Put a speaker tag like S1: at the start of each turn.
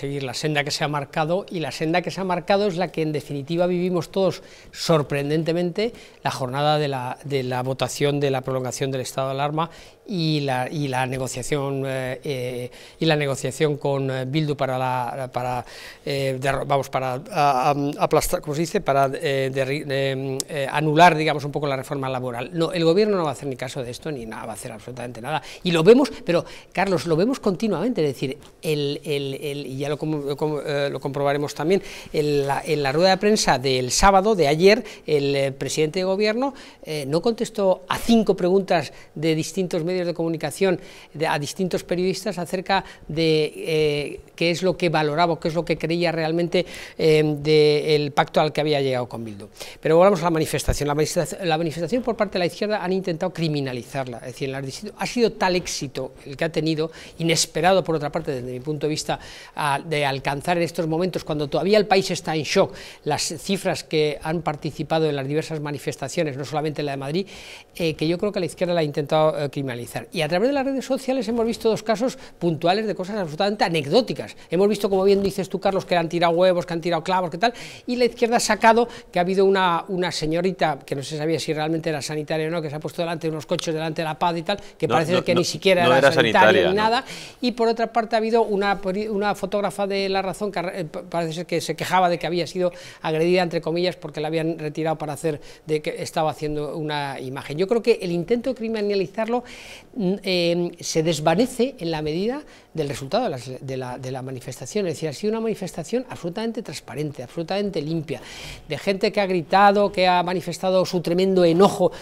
S1: seguir la senda que se ha marcado y la senda que se ha marcado es la que en definitiva vivimos todos sorprendentemente la jornada de la, votación de la prolongación del estado de alarma y la, la negociación eh, eh, y la negociación con eh, Bildu para la, para vamos para aplastar como se dice para anular digamos un poco la reforma laboral no el gobierno no va a hacer ni caso de esto ni nada va a hacer absolutamente nada y lo vemos pero Carlos lo vemos continuamente es decir el, el, el ya eh, lo, comprobaremos también, en la, rueda de prensa del sábado, de ayer, el eh, presidente de gobierno eh, no contestó a cinco preguntas de distintos medios de comunicación, a distintos periodistas acerca de qué es lo que valoraba, qué es lo que creía realmente del pacto al que había llegado con Bildu. Pero volvamos a la manifestación. La, manifestación. por parte de la izquierda han intentado criminalizarla, es decir, ha sido tal éxito el que ha tenido, inesperado por otra parte desde mi punto de vista, de alcanzar en estos momentos, cuando todavía el país está en shock, las cifras que han participado en las diversas manifestaciones, no solamente la de Madrid, eh, que yo creo que la izquierda la ha intentado eh, criminalizar. Y a través de las redes sociales hemos visto dos casos puntuales de cosas absolutamente anecdóticas. Hemos visto, como bien dices tú, Carlos, que han tirado huevos, que han tirado clavos, que tal, y la izquierda ha sacado que ha habido una, una señorita, que no se sabía si realmente era sanitaria o no, que se ha puesto delante de unos coches, delante de la paz y tal, que parece que ni siquiera era, sanitaria, ni nada, y por otra parte ha habido una, una fotografía de La Razón que eh, parece ser que se quejaba de que había sido agredida, entre comillas, porque la habían retirado para hacer de que estaba haciendo una imagen. Yo creo que el intento de criminalizarlo mm, em, se desvanece en la medida del resultado de la, de la, manifestación. Es decir, ha sido una manifestación absolutamente transparente, absolutamente limpia, de gente que ha gritado, que ha manifestado su tremendo enojo